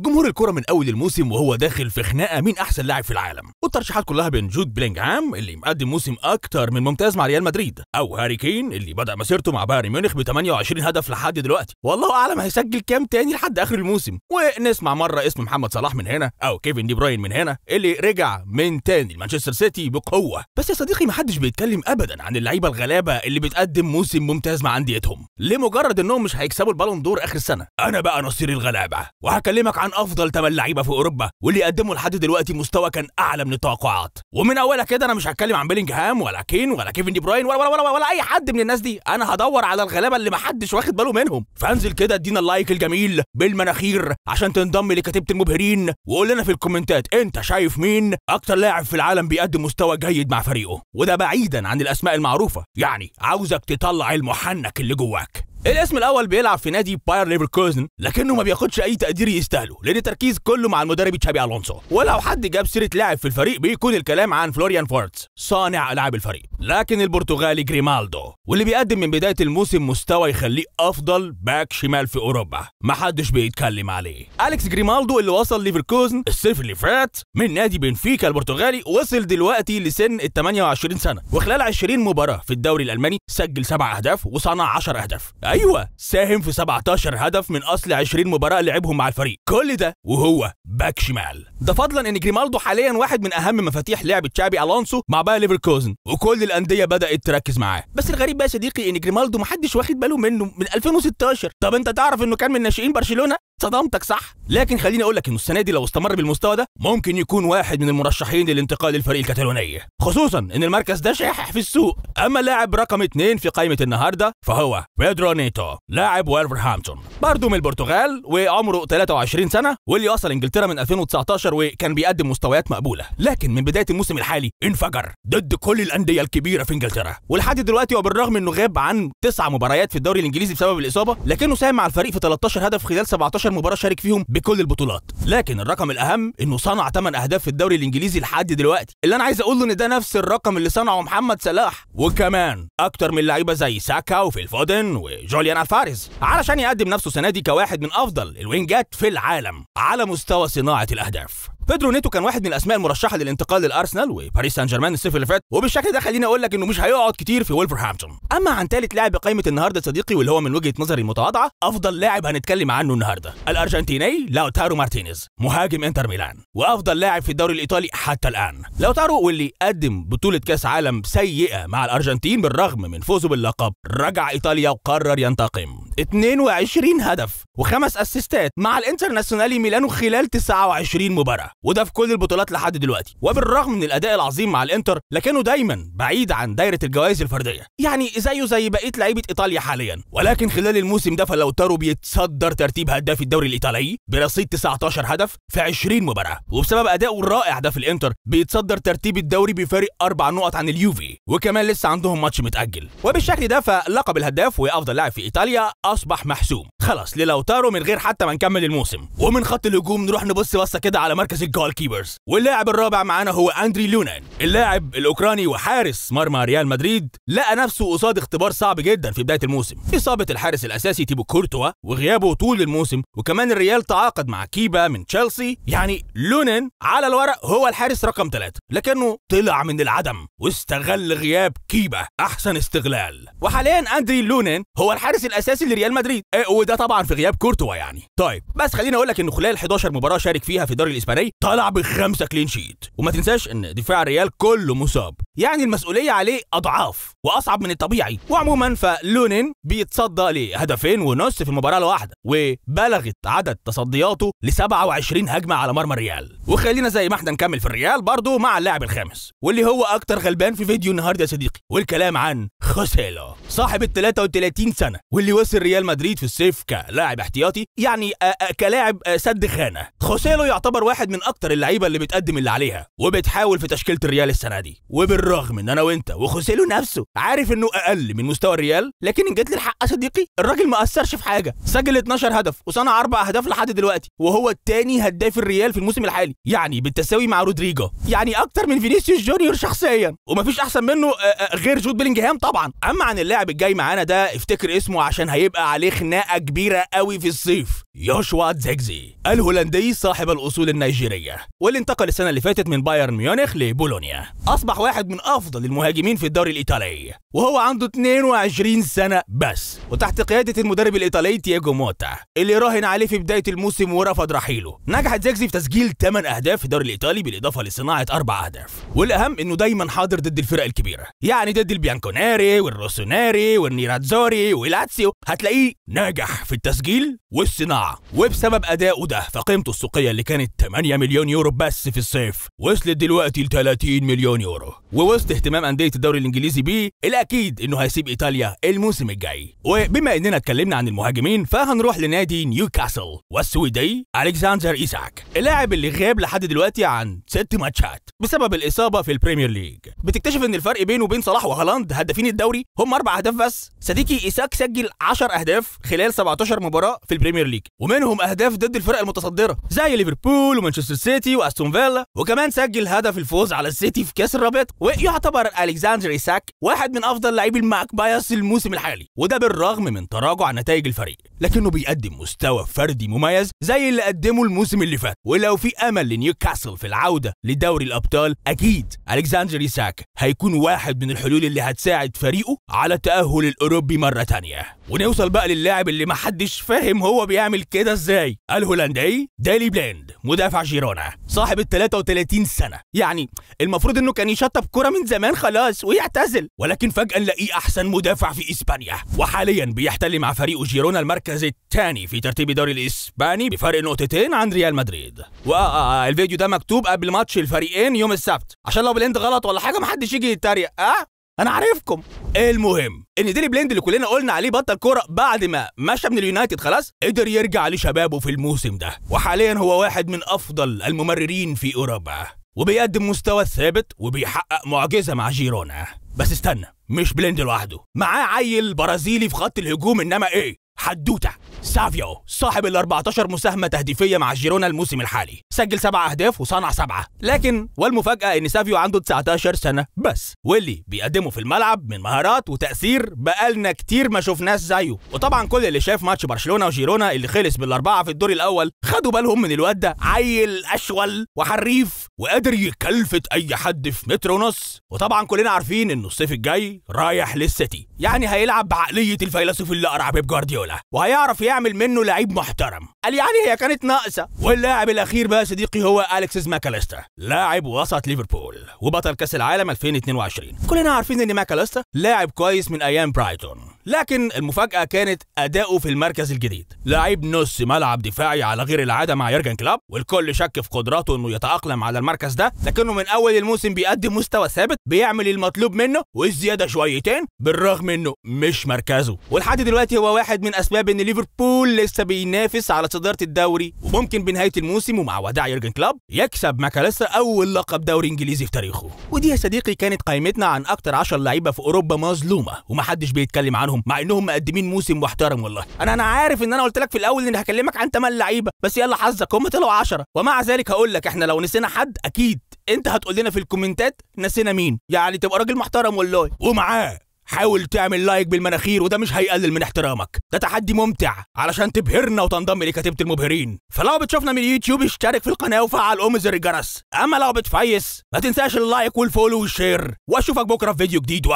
جمهور الكرة من أول الموسم وهو داخل في خناقة مين أحسن لاعب في العالم، والترشيحات كلها بين جود بلينجهام اللي مقدم موسم أكتر من ممتاز مع ريال مدريد، أو هاري كين اللي بدأ مسيرته مع بايرن ميونخ ب 28 هدف لحد دلوقتي، والله أعلم هيسجل كام تاني لحد آخر الموسم، ونسمع مرة اسم محمد صلاح من هنا أو كيفن دي براين من هنا اللي رجع من تاني لمانشستر سيتي بقوة، بس يا صديقي محدش بيتكلم أبدا عن اللعيبة الغلابة اللي بتقدم موسم ممتاز مع أنديتهم، لمجرد إنهم مش هيكسبوا البالون دور آخر السنة، أنا بقى نصير الغلابة وهكلمك عن عن افضل 8 لعيبه في اوروبا واللي قدموا لحد دلوقتي مستوى كان اعلى من التوقعات ومن اولها كده انا مش هتكلم عن بيلينجهام ولا كين ولا كيفن دي ولا ولا ولا ولا, ولا اي حد من الناس دي انا هدور على الغلابه اللي محدش واخد باله منهم فانزل كده ادينا اللايك الجميل بالمناخير عشان تنضم لكتيبه المبهرين وقول لنا في الكومنتات انت شايف مين اكتر لاعب في العالم بيقدم مستوى جيد مع فريقه وده بعيدا عن الاسماء المعروفه يعني عاوزك تطلع المحنك اللي جواك الاسم الاول بيلعب في نادي باير ليفركوزن لكنه ما بياخدش اي تقدير يستاهله لان التركيز كله مع المدرب تشابي الونسو ولو حد جاب سيره لاعب في الفريق بيكون الكلام عن فلوريان فورتس صانع العاب الفريق لكن البرتغالي جريمالدو واللي بيقدم من بدايه الموسم مستوى يخليه افضل باك شمال في اوروبا محدش بيتكلم عليه اليكس جريمالدو اللي وصل ليفركوزن الصيف اللي فات من نادي بنفيكا البرتغالي وصل دلوقتي لسن ال 28 سنه وخلال 20 مباراه في الدوري الالماني سجل سبع اهداف وصنع 10 اهداف ايوه ساهم في 17 هدف من اصل 20 مباراه لعبهم مع الفريق كل ده وهو باك شمال ده فضلا ان جريمالدو حاليا واحد من اهم مفاتيح لعب تشابي الونسو مع باير ليفركوزن وكل الانديه بدات تركز معاه بس الغريب بقى يا صديقي ان جريمالدو محدش واخد باله منه من 2016 طب انت تعرف انه كان من ناشئين برشلونه صدمتك صح لكن خليني اقول لك انه السنه دي لو استمر بالمستوى ده ممكن يكون واحد من المرشحين للانتقال للفريق الكتالوني خصوصا ان المركز ده شاحح في السوق اما لاعب رقم اثنين في قائمه النهارده فهو بيدرو نيتو لاعب ويلفرهامبتون برضه من البرتغال وعمره 23 سنه واللي وصل انجلترا من 2019 وكان بيقدم مستويات مقبوله لكن من بدايه الموسم الحالي انفجر ضد كل الانديه الكبيره في انجلترا ولحد دلوقتي وبالرغم انه غاب عن تسع مباريات في الدوري الانجليزي بسبب الاصابه لكنه ساهم مع الفريق في 13 هدف خلال 17 12 مباراه شارك فيهم بكل البطولات لكن الرقم الاهم انه صنع 8 اهداف في الدوري الانجليزي لحد دلوقتي اللي انا عايز اقوله ان ده نفس الرقم اللي صنعه محمد صلاح وكمان اكتر من لعيبه زي ساكا وفيل فودن وجوليان الفاريز علشان يقدم نفسه السنه دي كواحد من افضل الوينجات في العالم على مستوى صناعه الاهداف بيدرو نيتو كان واحد من الاسماء المرشحه للانتقال للارسنال وباريس سان جيرمان الصيف اللي فات وبالشكل ده خليني اقول لك انه مش هيقعد كتير في ولفرهامبتون اما عن ثالث لاعب قائمه النهارده صديقي واللي هو من وجهه نظري المتواضعه افضل لاعب هنتكلم عنه النهارده الارجنتيني لاوتارو مارتينيز مهاجم انتر ميلان وافضل لاعب في الدوري الايطالي حتى الان لاوتارو واللي قدم بطوله كاس عالم سيئه مع الارجنتين بالرغم من فوزه باللقب رجع ايطاليا وقرر ينتقم 22 هدف وخمس اسيستات مع الانترناسيونالي ميلانو خلال 29 مباراه وده في كل البطولات لحد دلوقتي وبالرغم من الاداء العظيم مع الانتر لكنه دايما بعيد عن دايره الجوائز الفرديه يعني زيه زي بقيه لعيبه ايطاليا حاليا ولكن خلال الموسم ده فلوتارو بيتصدر ترتيب هداف الدوري الايطالي برصيد 19 هدف في 20 مباراه وبسبب ادائه الرائع ده في الانتر بيتصدر ترتيب الدوري بفارق اربع نقط عن اليوفي وكمان لسه عندهم ماتش متاجل وبالشكل ده فلقب الهداف وافضل لاعب في ايطاليا أصبح محسوم خلاص للاوتارو من غير حتى ما نكمل الموسم ومن خط الهجوم نروح نبص بصه كده على مركز الجول كيبرز واللاعب الرابع معانا هو اندري لونان اللاعب الاوكراني وحارس مرمى ريال مدريد لقى نفسه قصاد اختبار صعب جدا في بدايه الموسم اصابه الحارس الاساسي تيبو كورتوا وغيابه طول الموسم وكمان الريال تعاقد مع كيبا من تشيلسي يعني لونان على الورق هو الحارس رقم ثلاثة لكنه طلع من العدم واستغل غياب كيبا احسن استغلال وحاليا اندري لونان هو الحارس الاساسي لريال مدريد إيه، وده طبعا في غياب كورتوا يعني طيب بس خليني اقول لك انه خلال 11 مباراه شارك فيها في الدوري الاسباني طلع بخمسه كلين شيت وما تنساش ان دفاع الريال كله مصاب يعني المسؤوليه عليه اضعاف واصعب من الطبيعي وعموما فلونين بيتصدى لهدفين ونص في المباراه الواحده وبلغت عدد تصدياته ل 27 هجمه على مرمى الريال وخلينا زي ما احنا نكمل في الريال برضه مع اللاعب الخامس واللي هو اكتر غلبان في فيديو النهارده يا صديقي والكلام عن خوسيلو صاحب ال 33 سنه واللي وصل ريال مدريد في الصيف كلاعب احتياطي يعني آه، آه، كلاعب آه، سد خانه خوسيلو يعتبر واحد من اكتر اللعيبه اللي بتقدم اللي عليها وبتحاول في تشكيله الريال السنه دي وبالرغم ان انا وانت وخوسيلو نفسه عارف انه اقل من مستوى الريال لكن ان جت لي الحق يا صديقي الراجل ما اثرش في حاجه سجل 12 هدف وصنع اربع اهداف لحد دلوقتي وهو الثاني هداف الريال في الموسم الحالي يعني بالتساوي مع رودريجو يعني اكتر من فينيسيوس جونيور شخصيا ومفيش احسن منه غير جود بيلينجهام طبعا اما عن اللاعب الجاي معانا ده افتكر اسمه عشان هيبقى عليه خناقه كبيرة قوي في الصيف يوشوا زيجزي الهولندي صاحب الأصول النيجيرية واللي انتقل السنة اللي فاتت من بايرن ميونخ لبولونيا أصبح واحد من أفضل المهاجمين في الدوري الإيطالي وهو عنده 22 سنة بس وتحت قيادة المدرب الإيطالي تياجو موتا اللي راهن عليه في بداية الموسم ورفض رحيله نجح زيجزي في تسجيل 8 أهداف في الدوري الإيطالي بالإضافة لصناعة 4 أهداف والأهم إنه دايما حاضر ضد الفرق الكبيرة يعني ضد البيانكوناري والروسوناري والنيراتزوري والاتسيو هتلاقيه ناجح في التسجيل والصناعة وبسبب أدائه ده فقيمته السوقية اللي كانت 8 مليون يورو بس في الصيف وصلت دلوقتي ل 30 مليون يورو ووسط اهتمام أندية الدوري الإنجليزي بيه الأكيد إنه هيسيب إيطاليا الموسم الجاي وبما إننا اتكلمنا عن المهاجمين فهنروح لنادي نيوكاسل والسويدي ألكساندر إيساك اللاعب اللي غاب لحد دلوقتي عن ست ماتشات بسبب الإصابة في البريمير ليج بتكتشف إن الفرق بينه وبين صلاح وهالاند هدافين الدوري هم أربع أهداف بس صديقي إيساك سجل 10 أهداف خلال 17 17 مباراه في البريمير ليج ومنهم اهداف ضد الفرق المتصدره زي ليفربول ومانشستر سيتي واستون فيلا وكمان سجل هدف الفوز على السيتي في كاس الرابطه ويعتبر الكساندر ايساك واحد من افضل لاعبي الماك بايس الموسم الحالي وده بالرغم من تراجع نتائج الفريق لكنه بيقدم مستوى فردي مميز زي اللي قدمه الموسم اللي فات ولو في امل لنيوكاسل في العوده لدوري الابطال اكيد الكساندر يساك هيكون واحد من الحلول اللي هتساعد فريقه على التاهل الاوروبي مره تانية ونوصل بقى للاعب اللي محدش فاهم هو بيعمل كده ازاي الهولندي ديلي بليند مدافع جيرونا صاحب ال 33 سنه يعني المفروض انه كان يشطب كوره من زمان خلاص ويعتزل ولكن فجاه نلاقيه احسن مدافع في اسبانيا وحاليا بيحتل مع فريقه جيرونا المركز المركز الثاني في ترتيب الدوري الاسباني بفرق نقطتين عن ريال مدريد والفيديو ده مكتوب قبل ماتش الفريقين يوم السبت عشان لو بلند غلط ولا حاجه محدش يجي يتريق اه انا عارفكم المهم ان ديري بليند اللي كلنا قلنا عليه بطل كوره بعد ما مشى من اليونايتد خلاص قدر يرجع لشبابه في الموسم ده وحاليا هو واحد من افضل الممررين في اوروبا وبيقدم مستوى ثابت وبيحقق معجزه مع جيرونا بس استنى مش بليند لوحده معاه عيل برازيلي في خط الهجوم انما ايه حدوته سافيو صاحب ال 14 مساهمة تهديفية مع جيرونا الموسم الحالي سجل سبع أهداف وصنع سبعة لكن والمفاجأة إن سافيو عنده 19 سنة بس واللي بيقدمه في الملعب من مهارات وتأثير بقالنا كتير ما شفناش زيه وطبعا كل اللي شاف ماتش برشلونة وجيرونا اللي خلص بالأربعة في الدور الأول خدوا بالهم من الواد ده عيل أشول وحريف وقادر يكلفت أي حد في متر ونص وطبعا كلنا عارفين إنه الصيف الجاي رايح للسيتي يعني هيلعب بعقلية الفيلسوف اللي قرع بيب جوارديولا وهيعرف يعمل منه لعيب محترم قال يعني هي كانت ناقصة واللاعب الأخير بقى صديقي هو أليكسيس ماكاليستا لاعب وسط ليفربول وبطل كأس العالم 2022 كلنا عارفين إن ماكاليستا لاعب كويس من أيام برايتون لكن المفاجأة كانت أداؤه في المركز الجديد لعيب نص ملعب دفاعي على غير العادة مع يورجن كلوب والكل شك في قدراته إنه يتأقلم على المركز ده لكنه من أول الموسم بيقدم مستوى ثابت بيعمل المطلوب منه والزيادة شويتين بالرغم إنه مش مركزه ولحد دلوقتي هو واحد من أسباب إن ليفربول لسه بينافس على صدارة الدوري وممكن بنهاية الموسم ومع وداع يورجن كلوب يكسب ماكاليستر أول لقب دوري إنجليزي في تاريخه ودي يا صديقي كانت قائمتنا عن أكتر 10 لعيبة في أوروبا مظلومة ومحدش بيتكلم عنهم عليهم مع انهم مقدمين موسم محترم والله انا انا عارف ان انا قلت لك في الاول اني هكلمك عن ثمان لعيبه بس يلا حظك هم طلعوا 10 ومع ذلك هقول لك احنا لو نسينا حد اكيد انت هتقول لنا في الكومنتات نسينا مين يعني تبقى راجل محترم والله ومعاه حاول تعمل لايك بالمناخير وده مش هيقلل من احترامك ده تحدي ممتع علشان تبهرنا وتنضم لكتيبة المبهرين فلو بتشوفنا من اليوتيوب اشترك في القناة وفعل أم زر الجرس أما لو بتفيس ما تنساش اللايك والفولو والشير وأشوفك بكرة في فيديو جديد و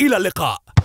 إلى اللقاء